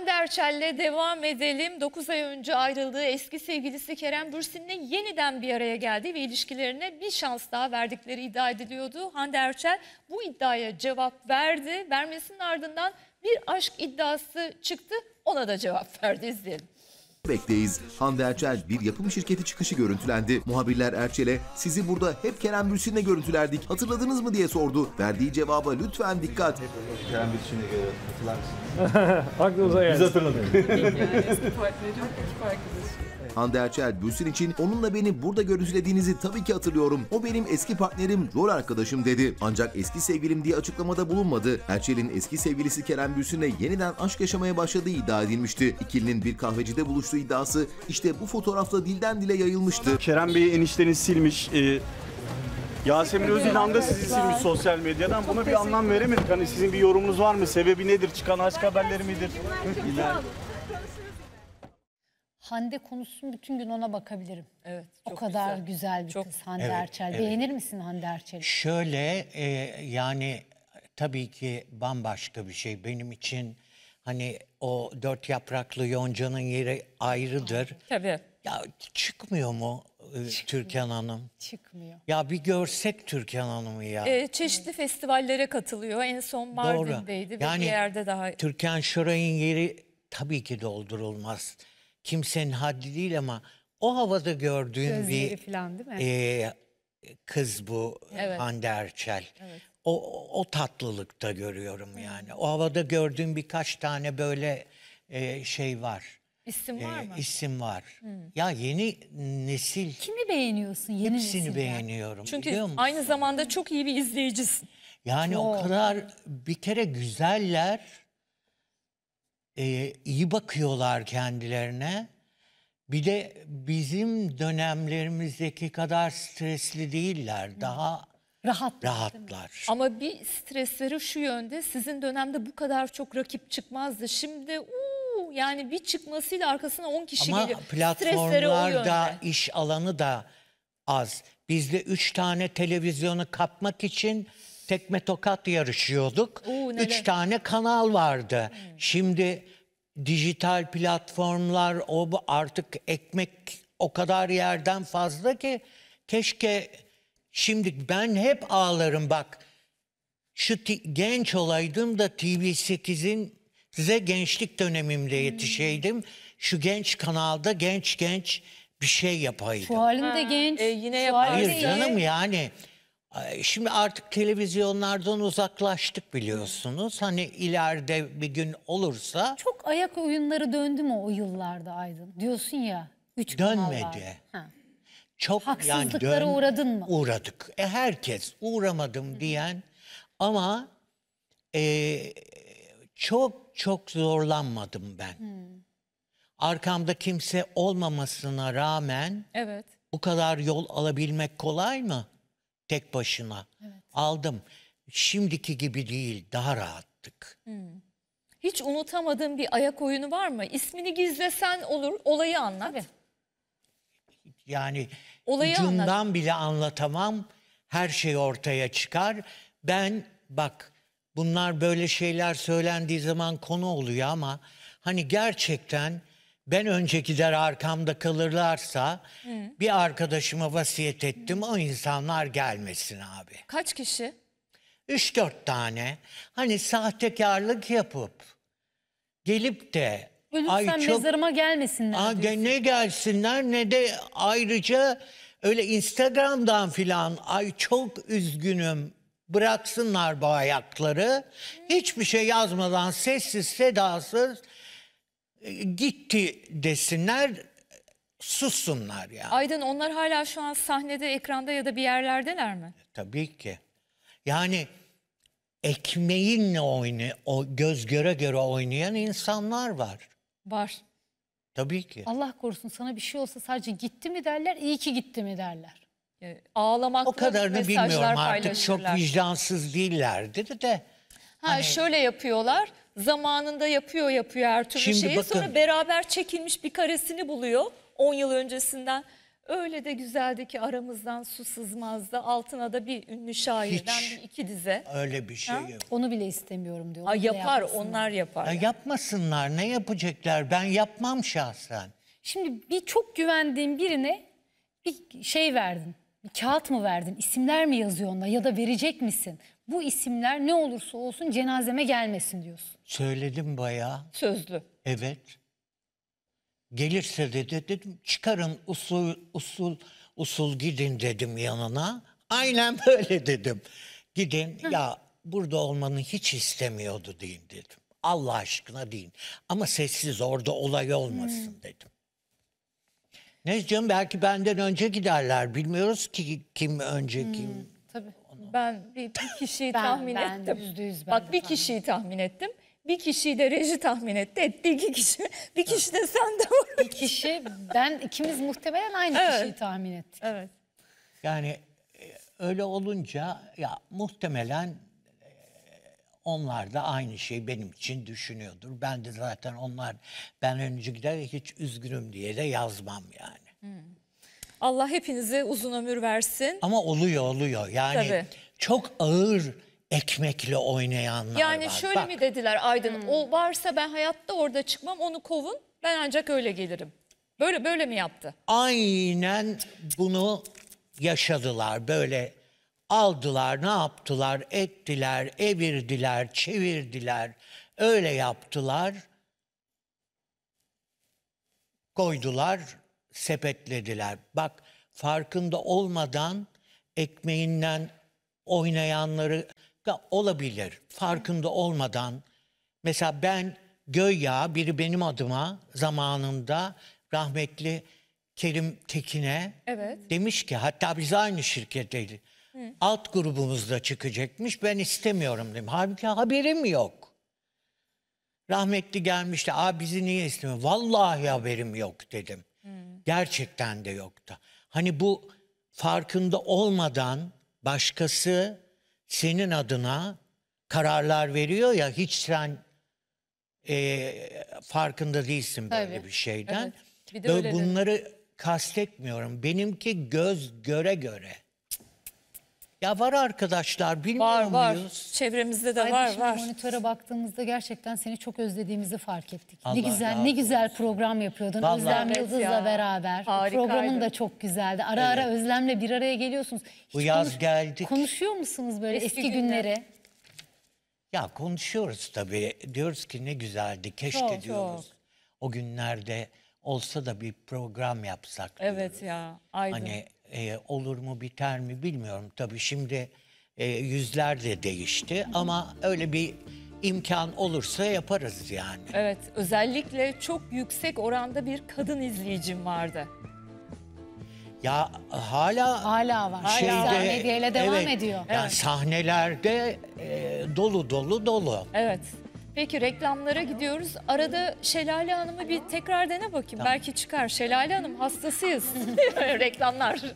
Hande Erçel'le devam edelim. 9 ay önce ayrıldığı eski sevgilisi Kerem Bürsin'le yeniden bir araya geldi ve ilişkilerine bir şans daha verdikleri iddia ediliyordu. Hande Erçel bu iddiaya cevap verdi. Vermesinin ardından bir aşk iddiası çıktı. Ona da cevap verdi. İzleyelim. Bekteyiz. Hande Erçel bir yapım şirketi çıkışı görüntülendi. Muhabirler Erçel'e sizi burada hep Kerem Bülsin'le görüntülerdik hatırladınız mı diye sordu. Verdiği cevaba lütfen dikkat. Hep Kerem Bülsin'le görüyorduk hatırlar Aklınıza geldi. Biz hatırladık. Hande Erçel Bülsin için onunla beni burada görüntülediğinizi tabii ki hatırlıyorum. O benim eski partnerim, rol arkadaşım dedi. Ancak eski sevgilim diye açıklamada bulunmadı. Erçel'in eski sevgilisi Kerem Bülsin'le yeniden aşk yaşamaya başladığı iddia edilmişti. İkilinin bir kahvecide buluştuğu suçlu iddiası işte bu fotoğrafla dilden dile yayılmıştı. Kerem Bey enişteniz silmiş. E, Yasemin Özilhan da sizi silmiş sosyal medyadan. Buna bir anlam veremedik. Hani sizin bir yorumunuz var mı? Sebebi nedir? Çıkan aşk haberleri midir? Hande konuşsun bütün gün ona bakabilirim. Evet. Çok o kadar güzel, güzel bir çok... kız Hande evet, Erçel. Evet. Beğenir misin Hande Erçel'i? Şöyle e, yani tabii ki bambaşka bir şey benim için Hani o dört yapraklı yoncanın yeri ayrıdır. Tabii. Ya çıkmıyor mu e, Türkan Hanım? Çıkmıyor. Ya bir görsek Türkan Hanım'ı ya. Ee, çeşitli festivallere katılıyor. En son Doğru. Mardin'deydi bir yerde daha. Türkan Şoray'ın yeri tabii ki doldurulmaz. Kimsenin haddi değil ama o havada gördüğün Gözleri bir falan değil mi? e, kız bu Evet. Hande Erçel. Evet o, o tatlılıkta görüyorum yani. O havada gördüğüm birkaç tane böyle e, şey var. İsim e, var mı? İsim var. Ya yeni nesil Kimi beğeniyorsun yeni hepsini beğeniyorum. Çünkü musun? aynı zamanda çok iyi bir izleyicisin. Yani o kadar bir kere güzeller, e, iyi bakıyorlar kendilerine. Bir de bizim dönemlerimizdeki kadar stresli değiller. Daha Rahat. Rahatlar. Ama bir stresleri şu yönde sizin dönemde bu kadar çok rakip çıkmazdı. Şimdi uu, yani bir çıkmasıyla arkasına 10 kişi Ama geliyor. platformlar da iş alanı da az. Bizde de 3 tane televizyonu kapmak için tekme tokat yarışıyorduk. Oo, Üç tane kanal vardı. Hmm. Şimdi dijital platformlar o artık ekmek o kadar yerden fazla ki keşke Şimdi ben hep ağlarım bak. Şu genç olaydım da TV8'in size gençlik dönemimde hmm. yetişeydim. Şu genç kanalda genç genç bir şey yapaydım. Şu halinde genç. E, yine yapardı. Hayır canım yani. Şimdi artık televizyonlardan uzaklaştık biliyorsunuz. Hani ileride bir gün olursa... Çok ayak oyunları döndü mü o yıllarda Aydın? Diyorsun ya. Üç dönmedi. Ha çok Haksızlıklara yani dön, uğradın mı? Uğradık. E, herkes uğramadım Hı. diyen ama e, çok çok zorlanmadım ben. Hı. Arkamda kimse olmamasına rağmen evet. bu kadar yol alabilmek kolay mı? Tek başına. Evet. Aldım. Şimdiki gibi değil, daha rahattık. Hmm. Hiç unutamadığın bir ayak oyunu var mı? İsmini gizlesen olur, olayı anlat. Tabii. Yani Olayı ucundan anlat. bile anlatamam. Her şey ortaya çıkar. Ben bak bunlar böyle şeyler söylendiği zaman konu oluyor ama hani gerçekten ben önce gider arkamda kalırlarsa Hı. bir arkadaşıma vasiyet ettim o insanlar gelmesin abi. Kaç kişi? 3-4 tane. Hani sahtekarlık yapıp gelip de Ölürsem Ay çok- mezarıma gelmesinler. Aa, ne gelsinler ne de ayrıca öyle Instagram'dan filan ay çok üzgünüm bıraksınlar bu ayakları. Hiçbir şey yazmadan sessiz sedasız e, gitti desinler sussunlar yani. Aydın onlar hala şu an sahnede, ekranda ya da bir yerlerdeler mi? E, tabii ki. Yani ekmeğinle oyna, o göz göre göre oynayan insanlar var. Var. Tabii ki. Allah korusun sana bir şey olsa sadece gitti mi derler, iyi ki gitti mi derler. Yani ee, ağlamakla O kadarını bilmiyorum artık çok vicdansız değillerdir de. Ha hani... şöyle yapıyorlar. Zamanında yapıyor yapıyor her türlü Şimdi şeyi. Bakın, Sonra beraber çekilmiş bir karesini buluyor 10 yıl öncesinden. Öyle de güzeldi ki aramızdan su sızmazdı. Altına da bir ünlü şairden Hiç. bir iki dize. Öyle bir şey Ha? yok. Onu bile istemiyorum diyor. Ha, yapar onlar yapar. Ya yapmasınlar ne yapacaklar ben yapmam şahsen. Şimdi bir çok güvendiğin birine bir şey verdin. Bir kağıt mı verdin? İsimler mi yazıyor onda ya da verecek misin? Bu isimler ne olursa olsun cenazeme gelmesin diyorsun. Söyledim bayağı. Sözlü. Evet. Gelirse dedi dedim çıkarın usul usul usul gidin dedim yanına. Aynen böyle dedim. Gidin Hı. ya burada olmanı hiç istemiyordu deyin dedim. Allah aşkına deyin. Ama sessiz orada olay olmasın Hı. dedim. Neyse canım belki benden önce giderler. Bilmiyoruz ki kim önce hmm, kim. Tabii. Ben bir, bir kişiyi ben, tahmin ben ettim. Yüzde ben Bak bir tahmin. kişiyi tahmin ettim. Bir kişiyi de reji tahmin etti. Etti iki kişi. Bir kişi de sen de var. Bir kişi ben ikimiz muhtemelen aynı Evet. kişiyi tahmin ettik. Evet. Yani e, öyle olunca ya muhtemelen e, onlar da aynı şey benim için düşünüyordur. Ben de zaten onlar ben önce gider hiç üzgünüm diye de yazmam yani. Hmm. Allah hepinize uzun ömür versin. Ama oluyor oluyor. Yani Tabii. çok ağır ekmekle oynayanlar yani var. Yani şöyle Bak. mi dediler Aydın? Hmm. O varsa ben hayatta orada çıkmam onu kovun. Ben ancak öyle gelirim. Böyle böyle mi yaptı? Aynen bunu yaşadılar. Böyle aldılar, ne yaptılar, ettiler, evirdiler, çevirdiler. Öyle yaptılar. Koydular, sepetlediler. Bak farkında olmadan ekmeğinden oynayanları olabilir. Farkında olmadan. Mesela ben Göya biri benim adıma zamanında rahmetli Kerim Tekin'e evet. demiş ki hatta biz aynı şirketteydi Alt grubumuzda çıkacakmış ben istemiyorum dedim. Halbuki haberim yok. Rahmetli gelmişti. Aa bizi niye istemiyor? Vallahi haberim yok dedim. Hı. Gerçekten de yoktu. Hani bu farkında olmadan başkası senin adına kararlar veriyor ya hiç sen e, farkında değilsin böyle Tabii. bir şeyden. Evet. Bir de böyle öyle de- bunları kastetmiyorum. Benimki göz göre göre. Ya var arkadaşlar bilmiyor Var var. muyuz? Çevremizde de var Ayrıca var. monitöre baktığımızda gerçekten seni çok özlediğimizi fark ettik. Allah ne güzel ne güzel program yapıyordun Vallahi. Özlem Evet Yıldız'la ya. beraber. Harikaydı. Programın da çok güzeldi. Ara ara Özlem'le bir araya geliyorsunuz. Hiç Bu yaz geldik. Konuşuyor musunuz böyle eski, Eski günleri? Ya konuşuyoruz tabii. Diyoruz ki ne güzeldi keşke Çok, diyoruz. O günlerde olsa da bir program yapsak Evet ya, aydın. Hani e, olur mu biter mi bilmiyorum. Tabii şimdi e, yüzler de değişti ama öyle bir imkan olursa yaparız yani. Evet, özellikle çok yüksek oranda bir kadın izleyicim vardı. Ya hala Hala var. Hala medyayla devam ediyor. Yani Evet. sahnelerde e, dolu dolu dolu. Evet. Peki reklamlara gidiyoruz. Arada Şelale Hanım'ı bir tekrar dene bakayım. Belki çıkar. Şelale Hanım hastasıyız. Reklamlar.